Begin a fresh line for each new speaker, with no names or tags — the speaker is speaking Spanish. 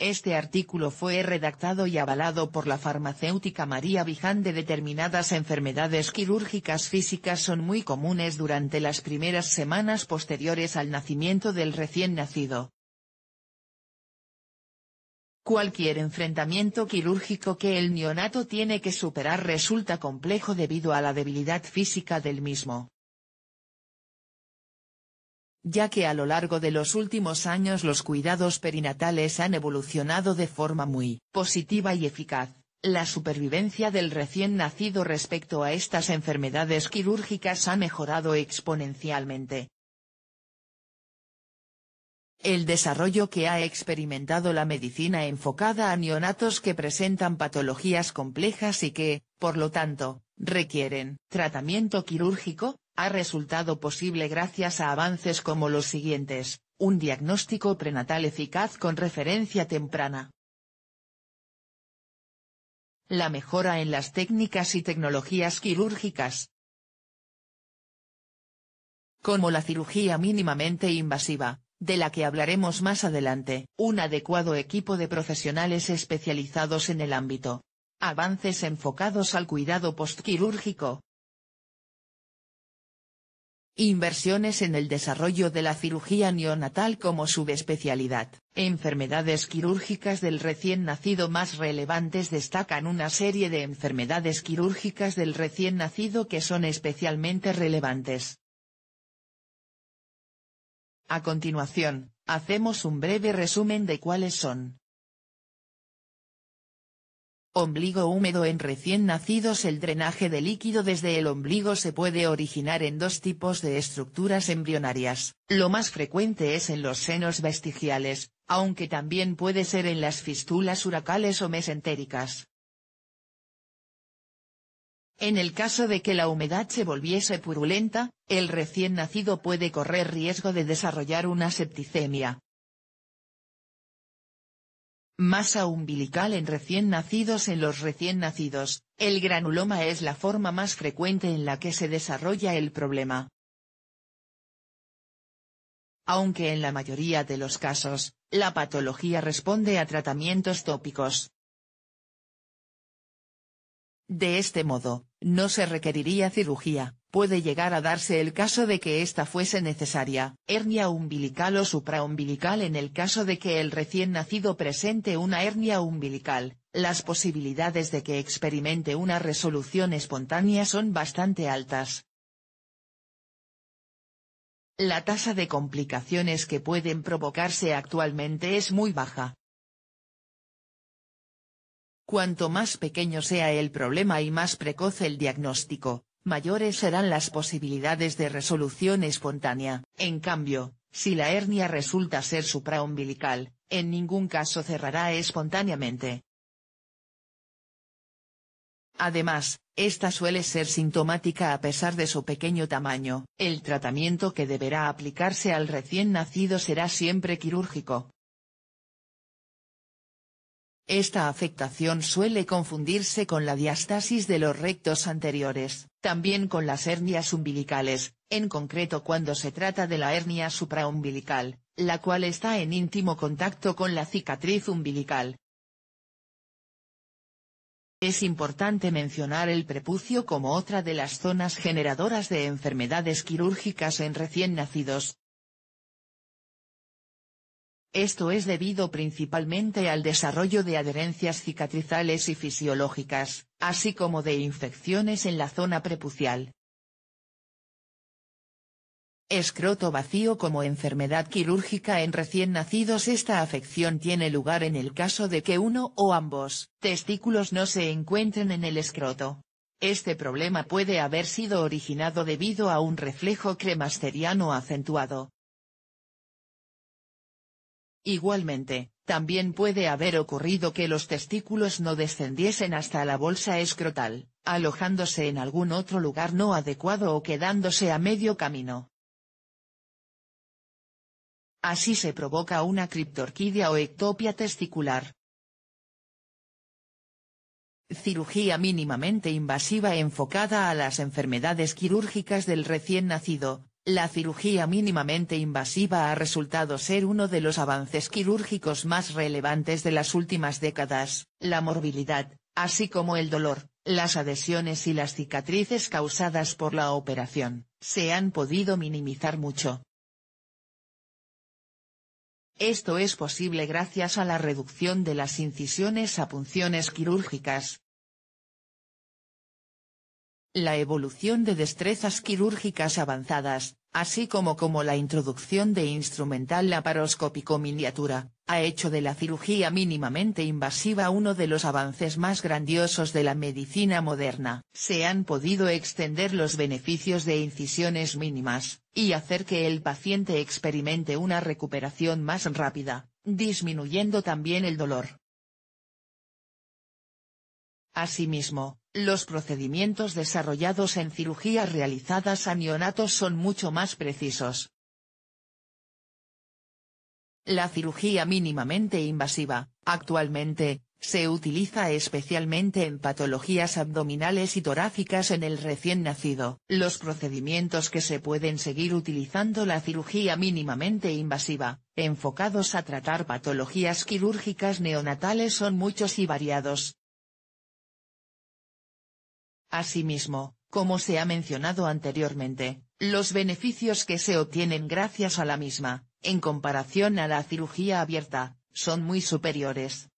Este artículo fue redactado y avalado por la farmacéutica María de Determinadas enfermedades quirúrgicas físicas son muy comunes durante las primeras semanas posteriores al nacimiento del recién nacido. Cualquier enfrentamiento quirúrgico que el neonato tiene que superar resulta complejo debido a la debilidad física del mismo ya que a lo largo de los últimos años los cuidados perinatales han evolucionado de forma muy positiva y eficaz. La supervivencia del recién nacido respecto a estas enfermedades quirúrgicas ha mejorado exponencialmente. El desarrollo que ha experimentado la medicina enfocada a neonatos que presentan patologías complejas y que, por lo tanto, requieren tratamiento quirúrgico, ha resultado posible gracias a avances como los siguientes, un diagnóstico prenatal eficaz con referencia temprana. La mejora en las técnicas y tecnologías quirúrgicas. Como la cirugía mínimamente invasiva, de la que hablaremos más adelante, un adecuado equipo de profesionales especializados en el ámbito. Avances enfocados al cuidado postquirúrgico, Inversiones en el desarrollo de la cirugía neonatal como subespecialidad. Enfermedades quirúrgicas del recién nacido más relevantes destacan una serie de enfermedades quirúrgicas del recién nacido que son especialmente relevantes. A continuación, hacemos un breve resumen de cuáles son. Ombligo húmedo En recién nacidos el drenaje de líquido desde el ombligo se puede originar en dos tipos de estructuras embrionarias, lo más frecuente es en los senos vestigiales, aunque también puede ser en las fístulas uracales o mesentéricas. En el caso de que la humedad se volviese purulenta, el recién nacido puede correr riesgo de desarrollar una septicemia, Masa umbilical en recién nacidos En los recién nacidos, el granuloma es la forma más frecuente en la que se desarrolla el problema. Aunque en la mayoría de los casos, la patología responde a tratamientos tópicos. De este modo, no se requeriría cirugía puede llegar a darse el caso de que esta fuese necesaria, hernia umbilical o supraumbilical en el caso de que el recién nacido presente una hernia umbilical, las posibilidades de que experimente una resolución espontánea son bastante altas. La tasa de complicaciones que pueden provocarse actualmente es muy baja. Cuanto más pequeño sea el problema y más precoz el diagnóstico, mayores serán las posibilidades de resolución espontánea. En cambio, si la hernia resulta ser supraumbilical, en ningún caso cerrará espontáneamente. Además, esta suele ser sintomática a pesar de su pequeño tamaño. El tratamiento que deberá aplicarse al recién nacido será siempre quirúrgico. Esta afectación suele confundirse con la diastasis de los rectos anteriores. También con las hernias umbilicales, en concreto cuando se trata de la hernia supraumbilical, la cual está en íntimo contacto con la cicatriz umbilical. Es importante mencionar el prepucio como otra de las zonas generadoras de enfermedades quirúrgicas en recién nacidos, esto es debido principalmente al desarrollo de adherencias cicatrizales y fisiológicas, así como de infecciones en la zona prepucial. Escroto vacío como enfermedad quirúrgica en recién nacidos Esta afección tiene lugar en el caso de que uno o ambos testículos no se encuentren en el escroto. Este problema puede haber sido originado debido a un reflejo cremasteriano acentuado, Igualmente, también puede haber ocurrido que los testículos no descendiesen hasta la bolsa escrotal, alojándose en algún otro lugar no adecuado o quedándose a medio camino. Así se provoca una criptorquidia o ectopia testicular. Cirugía mínimamente invasiva enfocada a las enfermedades quirúrgicas del recién nacido, la cirugía mínimamente invasiva ha resultado ser uno de los avances quirúrgicos más relevantes de las últimas décadas. La morbilidad, así como el dolor, las adhesiones y las cicatrices causadas por la operación, se han podido minimizar mucho. Esto es posible gracias a la reducción de las incisiones a punciones quirúrgicas. La evolución de destrezas quirúrgicas avanzadas, así como como la introducción de instrumental laparoscópico miniatura, ha hecho de la cirugía mínimamente invasiva uno de los avances más grandiosos de la medicina moderna. Se han podido extender los beneficios de incisiones mínimas, y hacer que el paciente experimente una recuperación más rápida, disminuyendo también el dolor. Asimismo, los procedimientos desarrollados en cirugías realizadas a neonatos son mucho más precisos. La cirugía mínimamente invasiva, actualmente, se utiliza especialmente en patologías abdominales y torácicas en el recién nacido. Los procedimientos que se pueden seguir utilizando la cirugía mínimamente invasiva, enfocados a tratar patologías quirúrgicas neonatales son muchos y variados, Asimismo, como se ha mencionado anteriormente, los beneficios que se obtienen gracias a la misma, en comparación a la cirugía abierta, son muy superiores.